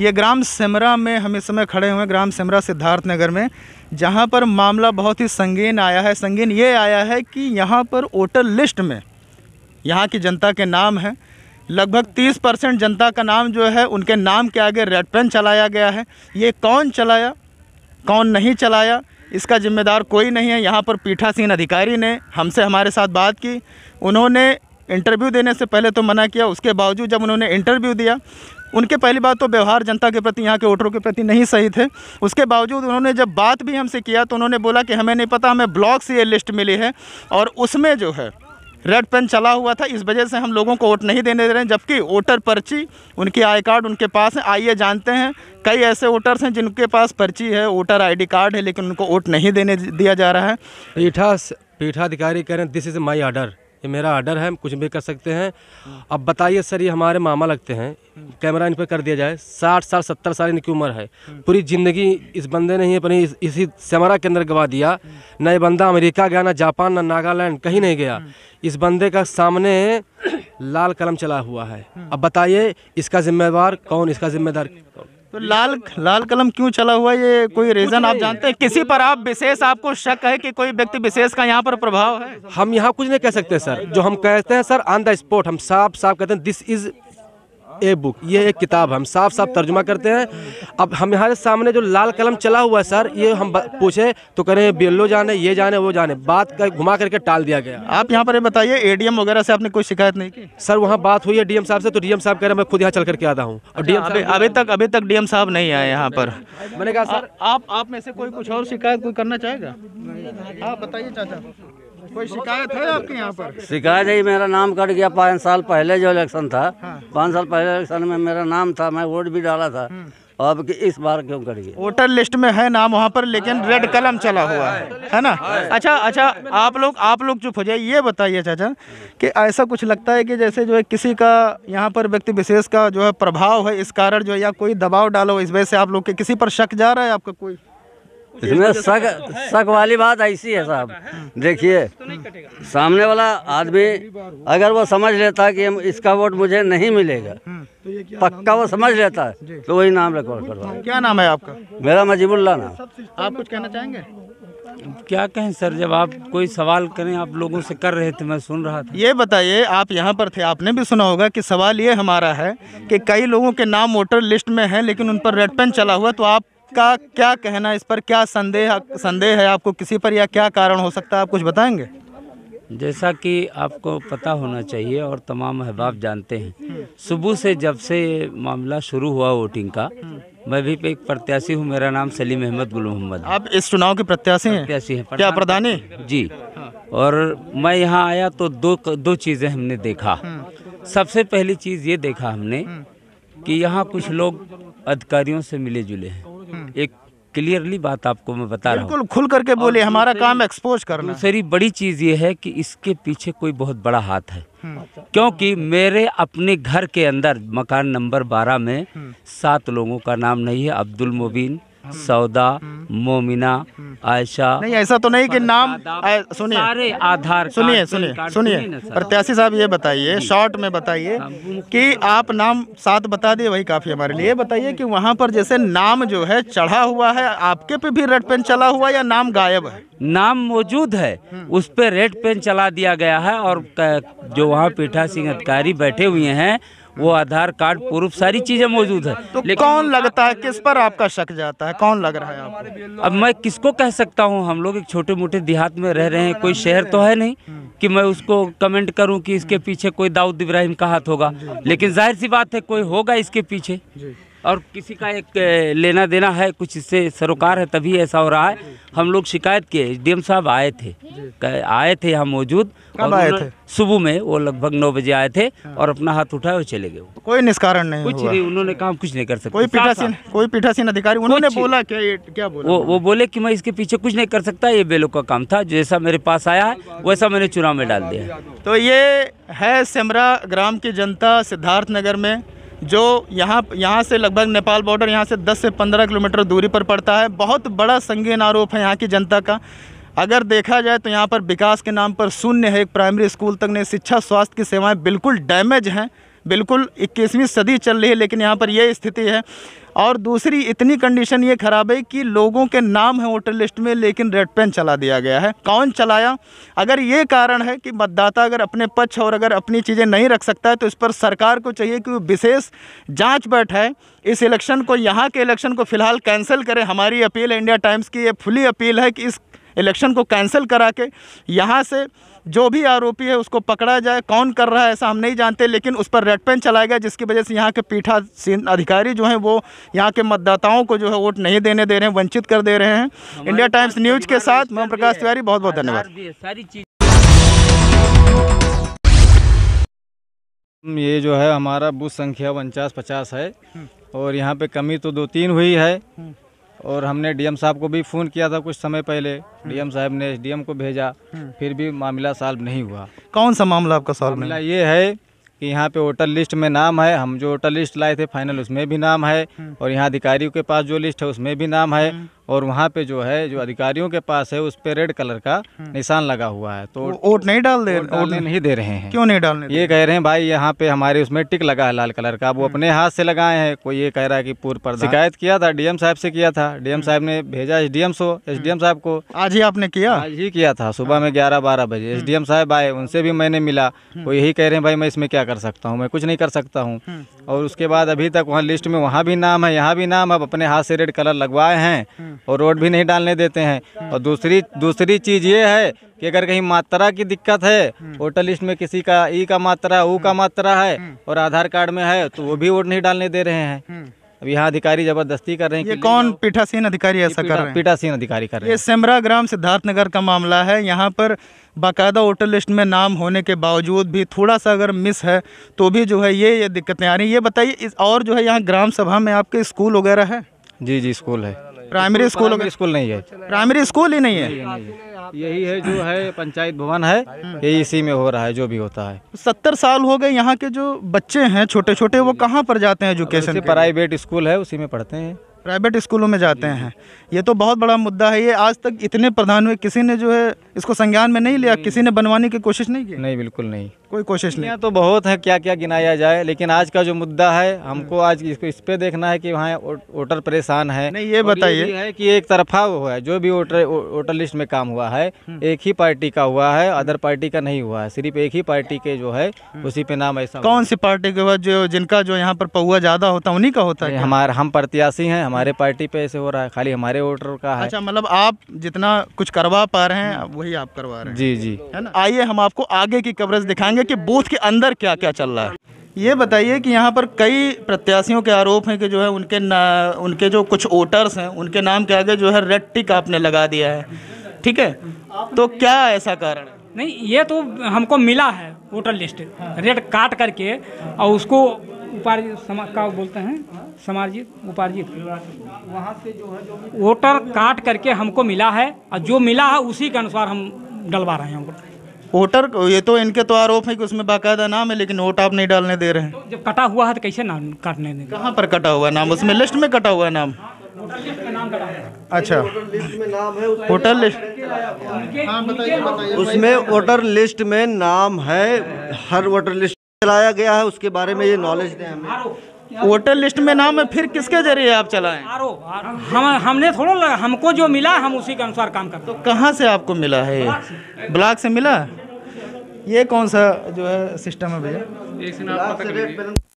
ये ग्राम सिमरा में हम इस समय खड़े हुए हैं ग्राम सिमरा सिद्धार्थ नगर में जहाँ पर मामला बहुत ही संगीन आया है संगीन ये आया है कि यहाँ पर वोटर लिस्ट में यहाँ की जनता के नाम हैं लगभग 30 परसेंट जनता का नाम जो है उनके नाम के आगे रेड पेन चलाया गया है ये कौन चलाया कौन नहीं चलाया इसका जिम्मेदार कोई नहीं है यहाँ पर पीठासीन अधिकारी ने हमसे हमारे साथ बात की उन्होंने इंटरव्यू देने से पहले तो मना किया उसके बावजूद जब उन्होंने इंटरव्यू दिया उनके पहली बात तो व्यवहार जनता के प्रति यहाँ के वोटरों के प्रति नहीं सही थे उसके बावजूद उन्होंने जब बात भी हमसे किया तो उन्होंने बोला कि हमें नहीं पता हमें ब्लॉक से ये लिस्ट मिली है और उसमें जो है रेड पेन चला हुआ था इस वजह से हम लोगों को वोट नहीं देने दे रहे हैं जबकि वोटर पर्ची उनकी आई कार्ड उनके पास है आइए जानते हैं कई ऐसे वोटर्स हैं जिनके पास पर्ची है वोटर आईडी कार्ड है लेकिन उनको वोट नहीं देने दिया जा रहा है पीठा पीठाधिकारी कह रहे हैं दिस इज़ माई ऑर्डर ये मेरा आर्डर है कुछ भी कर सकते हैं अब बताइए सर ये हमारे मामा लगते हैं कैमरा इन पर कर दिया जाए साठ साल सत्तर साल इनकी उम्र है पूरी ज़िंदगी इस बंदे ने ही अपनी इसी सेमरा के अंदर गवा दिया ना ये बंदा अमेरिका गया ना जापान ना नागालैंड कहीं नहीं गया इस बंदे का सामने लाल कलम चला हुआ है अब बताइए इसका जिम्मेवार कौन इसका जिम्मेदार कौन तो लाल लाल कलम क्यों चला हुआ ये कोई रीज़न आप जानते हैं किसी पर आप विशेष आपको शक है कि कोई व्यक्ति विशेष का यहाँ पर प्रभाव है हम यहाँ कुछ नहीं कह सकते सर जो हम कहते हैं सर ऑन द स्पॉट हम साफ साफ कहते हैं दिस इज ए बुक ये एक किताब हम साफ साफ तर्जुमा करते हैं अब हमारे सामने जो लाल कलम चला हुआ है सर ये हम पूछे तो करें बिल्लो जाने ये जाने वो जाने बात कर घुमा करके टाल दिया गया आप यहाँ पर बताइए एडीएम वगैरह से आपने कोई शिकायत नहीं की सर वहाँ बात हुई है डीएम साहब से तो डीएम साहब कह रहे मैं खुद यहाँ चल करके आता हूँ और डीएम अच्छा, अभी तक अभी तक डीएम साहब नहीं आए यहाँ पर मैंने कहा सर आप आप में से कोई कुछ और शिकायत कोई करना चाहेगा आप बताइए चाचा कोई शिकायत है आपके यहाँ पर शिकायत है मेरा नाम कट गया पाँच साल पहले जो इलेक्शन था हाँ। पाँच साल पहले इलेक्शन में मेरा नाम था मैं वोट भी डाला था हम्म। अब इस बार क्यों करिए वोटर लिस्ट में है नाम वहाँ पर लेकिन रेड कलम चला हुआ है है ना अच्छा अच्छा आप लोग आप लोग चुप हो जाए ये बताइए चाचा कि ऐसा कुछ लगता है कि जैसे जो है किसी का यहाँ पर व्यक्ति विशेष का जो है प्रभाव है इस कारण जो है या कोई दबाव डालो इस वजह से आप लोग के किसी पर शक जा रहा है आपका कोई इसमें सग सग तो वाली बात ऐसी है साहब देखिए तो सामने वाला आदमी अगर वो समझ लेता कि इसका वोट मुझे नहीं मिलेगा हम्म, तो पक्का वो समझ लेता है तो वही नाम रिकॉर्ड करवा क्या नाम है आपका मेरा मजीबुल्ला नाम आप कुछ कहना चाहेंगे क्या कहें सर जब आप कोई सवाल करें आप लोगों से कर रहे थे मैं सुन रहा था ये बताइए आप यहाँ पर थे आपने भी सुना होगा कि सवाल ये हमारा है कि कई लोगों के नाम वोटर लिस्ट में हैं लेकिन उन पर रेड पेन चला हुआ तो आप का क्या कहना इस पर क्या संदेह संदेह है आपको किसी पर या क्या कारण हो सकता है आप कुछ बताएंगे जैसा कि आपको पता होना चाहिए और तमाम अहबाब जानते हैं सुबह से जब से मामला शुरू हुआ वोटिंग का मैं भी एक प्रत्याशी हूँ मेरा नाम सलीम अहमद गुल मोहम्मद आप इस चुनाव के प्रत्याशी हैं प्रत्याशी हैं क्या प्रधानी जी हाँ। और मैं यहाँ आया तो दो दो चीज़ें हमने देखा हम्म। सबसे पहली चीज़ ये देखा हमने हम्म। कि यहाँ कुछ लोग अधिकारियों से मिले जुले हैं हम्म। एक क्लियरली बात आपको मैं बता रहा हूँ बिल्कुल खुल करके बोले हमारा काम एक्सपोज करना दूसरी बड़ी चीज़ ये है कि इसके पीछे कोई बहुत बड़ा हाथ है हम्म। अच्छा। क्योंकि मेरे अपने घर के अंदर मकान नंबर बारह में हम्म। सात लोगों का नाम नहीं है अब्दुल मुबीन हम्म। सौदा हम्म। मोमिना हम्म। आयशा नहीं ऐसा तो नहीं कि नाम सुनिए सारे आधार सुनिए सुनिए सुनिए प्रत्याशी साहब ये बताइए शॉर्ट में बताइए कि आप नाम साथ बता दिए वही काफ़ी हमारे लिए बताइए कि वहाँ पर जैसे नाम जो है चढ़ा हुआ है आपके पे भी रेड पेन चला हुआ या नाम गायब है नाम मौजूद है उस पर रेड पेन चला दिया गया है और जो वहाँ पीठा सिंह अधिकारी बैठे हुए हैं वो आधार कार्ड प्रूफ सारी चीज़ें मौजूद है तो कौन लगता है किस पर आपका शक जाता है कौन तो लग रहा है आपको अब मैं किसको कह सकता हूँ हम लोग एक छोटे मोटे देहात में रह रहे हैं कोई शहर तो है नहीं हम्म। कि मैं उसको कमेंट करूँ कि इसके हम्म। पीछे कोई दाऊद इब्राहिम का हाथ होगा लेकिन जाहिर सी बात है कोई होगा इसके पीछे और किसी का एक लेना देना है कुछ इससे सरोकार है तभी ऐसा हो रहा है हम लोग शिकायत किए डीएम साहब आए थे आए थे यहाँ मौजूद आए थे सुबह में वो लगभग नौ बजे आए थे हाँ। और अपना हाथ उठाए और चले गए कोई निष्कारण नहीं कुछ नहीं उन्होंने काम कुछ नहीं कर सकते कोई पीठासीन कोई पीठासीन अधिकारी उन्होंने बोला क्या क्या बोला वो वो बोले कि मैं इसके पीछे कुछ नहीं कर सकता ये बेलो का काम था जैसा मेरे पास आया है वैसा मैंने चुनाव में डाल दिया तो ये है सेमरा ग्राम की जनता सिद्धार्थ नगर में जो यहाँ यहाँ से लगभग नेपाल बॉर्डर यहाँ से 10 से 15 किलोमीटर दूरी पर पड़ता है बहुत बड़ा संगीन आरोप है यहाँ की जनता का अगर देखा जाए तो यहाँ पर विकास के नाम पर शून्य है एक प्राइमरी स्कूल तक नहीं शिक्षा स्वास्थ्य की सेवाएं बिल्कुल डैमेज हैं बिल्कुल इक्कीसवीं सदी चल रही है लेकिन यहाँ पर यह स्थिति है और दूसरी इतनी कंडीशन ये ख़राब है कि लोगों के नाम है वोटर लिस्ट में लेकिन रेड पेन चला दिया गया है कौन चलाया अगर ये कारण है कि मतदाता अगर अपने पक्ष और अगर अपनी चीज़ें नहीं रख सकता है तो इस पर सरकार को चाहिए कि विशेष जांच बैठाए इस इलेक्शन को यहाँ के इलेक्शन को फ़िलहाल कैंसिल करें हमारी अपील इंडिया टाइम्स की ये फुली अपील है कि इस इलेक्शन को कैंसिल करा के यहाँ से जो भी आरोपी है उसको पकड़ा जाए कौन कर रहा है ऐसा हम नहीं जानते लेकिन उस पर रेड पेन चलाया गया जिसकी वजह से यहाँ के पीठासीन अधिकारी जो हैं वो यहाँ के मतदाताओं को जो है वोट नहीं देने दे रहे हैं वंचित कर दे रहे हैं इंडिया टाइम्स न्यूज़ के साथ मोहन प्रकाश तिवारी बहुत बहुत धन्यवाद सारी ये जो है हमारा बूथ संख्या उनचास पचास है हम्म। और यहाँ पे कमी तो दो तीन हुई है हम्म। और हमने डीएम साहब को भी फ़ोन किया था कुछ समय पहले डीएम साहब ने एसडीएम को भेजा हम्म। फिर भी मामला सॉल्व नहीं हुआ कौन सा मामला आपका सॉल्व मामला ये है कि यहाँ पे वोटर लिस्ट में नाम है हम जो वोटर लिस्ट लाए थे फाइनल उसमें भी नाम है हम्म। और यहाँ अधिकारियों के पास जो लिस्ट है उसमें भी नाम है हम्म। और वहाँ पे जो है जो अधिकारियों के पास है उस पर रेड कलर का हम्म। निशान लगा हुआ है तो वोट नहीं डाल दे वोट नहीं दे रहे हैं क्यों नहीं डाल ये कह रहे हैं भाई यहाँ पे हमारे उसमें टिक लगा है लाल कलर का वो अपने हाथ से लगाए हैं कोई ये कह रहा है कि पूर्व पर शिकायत किया था डीएम साहब से किया था डीएम साहब ने भेजा एस डी साहब को आज ही आपने किया आज ही किया था सुबह में हाँ। ग्यारह बारह बजे एस साहब आए उनसे भी मैंने मिला वो यही कह रहे हैं भाई मैं इसमें क्या क्या कर सकता हूँ मैं कुछ नहीं कर सकता हूँ हम्म। और उसके बाद अभी तक वहाँ लिस्ट में वहाँ भी नाम है यहाँ भी नाम अब अपने हाथ से रेड कलर लगवाए हैं हम्म। और रोड भी नहीं डालने देते हैं और दूसरी दूसरी चीज़ ये है कि अगर कहीं मात्रा की दिक्कत है वोटर हम्म। लिस्ट में किसी का ई e का मात्रा ऊ का मात्रा है और आधार कार्ड में है तो वो भी वोट नहीं डालने दे रहे हैं अब यहाँ अधिकारी जबरदस्ती कर रहे हैं ये कौन पीठासीन अधिकारी ऐसा कर रहे हैं पीठासीन अधिकारी कर रहे हैं ये सेमरा ग्राम सिद्धार्थनगर का मामला है यहाँ पर बाकायदा वोटर लिस्ट में नाम होने के बावजूद भी थोड़ा सा अगर मिस है तो भी जो है ये ये दिक्कतें आ रही ये बताइए इस और जो है यहाँ ग्राम सभा में आपके स्कूल वगैरह है जी जी स्कूल है प्राइमरी स्कूल स्कूल नहीं है प्राइमरी स्कूल ही नहीं है यही है जो है पंचायत भवन है हम्म। यही इसी में हो रहा है जो भी होता है सत्तर साल हो गए यहाँ के जो बच्चे हैं छोटे छोटे वो कहाँ पर जाते हैं एजुकेशन प्राइवेट स्कूल है उसी में पढ़ते हैं प्राइवेट स्कूलों में जाते हैं ये तो बहुत बड़ा मुद्दा है ये आज तक इतने प्रधान में किसी ने जो है इसको संज्ञान में नहीं लिया किसी ने बनवाने की कोशिश नहीं की नहीं बिल्कुल नहीं कोई कोशिश नहीं तो बहुत है क्या क्या गिनाया जाए लेकिन आज का जो मुद्दा है हमको आज इसको इस पे देखना है कि वहाँ वोटर परेशान है नहीं ये बताइए है कि एक तरफा वो है जो भी वोटर वोटर लिस्ट में काम हुआ है हम्म। एक ही पार्टी का हुआ है अदर पार्टी का नहीं हुआ है सिर्फ एक ही पार्टी के जो है हम्म। उसी पे नाम ऐसा कौन सी पार्टी के बाद जो जिनका जो यहाँ पर पौआ ज्यादा होता है उन्हीं का होता है हमारे हम प्रत्याशी है हमारे पार्टी पे ऐसे हो रहा है खाली हमारे वोटर का है अच्छा मतलब आप जितना कुछ करवा पा रहे हैं हम्म। वही आप करवा रहे हैं जी जी है ना आइए हम आपको आगे की कवरेज दिखाएंगे कि बूथ के अंदर क्या क्या चल रहा है ये बताइए कि यहाँ पर कई प्रत्याशियों के आरोप हैं कि जो है उनके उनके जो कुछ वोटर्स हैं उनके नाम के आगे जो है रेड टिक आपने लगा दिया है ठीक है तो क्या ऐसा कारण नहीं ये तो हमको मिला है वोटर लिस्ट रेड काट करके और उसको उपार्जित समा का बोलते हैं समार्जित उपार्जित वहाँ से जो है जो वोटर काट करके हमको मिला है और जो मिला है उसी के अनुसार हम डलवा रहे हैं वोटर ये तो इनके तो आरोप है कि उसमें बाकायदा नाम है लेकिन वोट आप नहीं डालने दे रहे हैं तो जब कटा हुआ है तो कैसे नाम काटने देंगे कहाँ पर कटा हुआ नाम उसमें लिस्ट में कटा हुआ नाम अच्छा वोटर लिस्ट उसमें वोटर लिस्ट में नाम है हर वोटर लिस्ट चलाया गया है उसके बारे में ये नॉलेज दें हमें वोटर लिस्ट में नाम है फिर किसके जरिए आप चलाएं हम हमने थोड़ा लगा हमको जो मिला हम उसी के अनुसार काम करते तो कहाँ से आपको मिला है ब्लॉक से मिला ये कौन सा जो है सिस्टम है भैया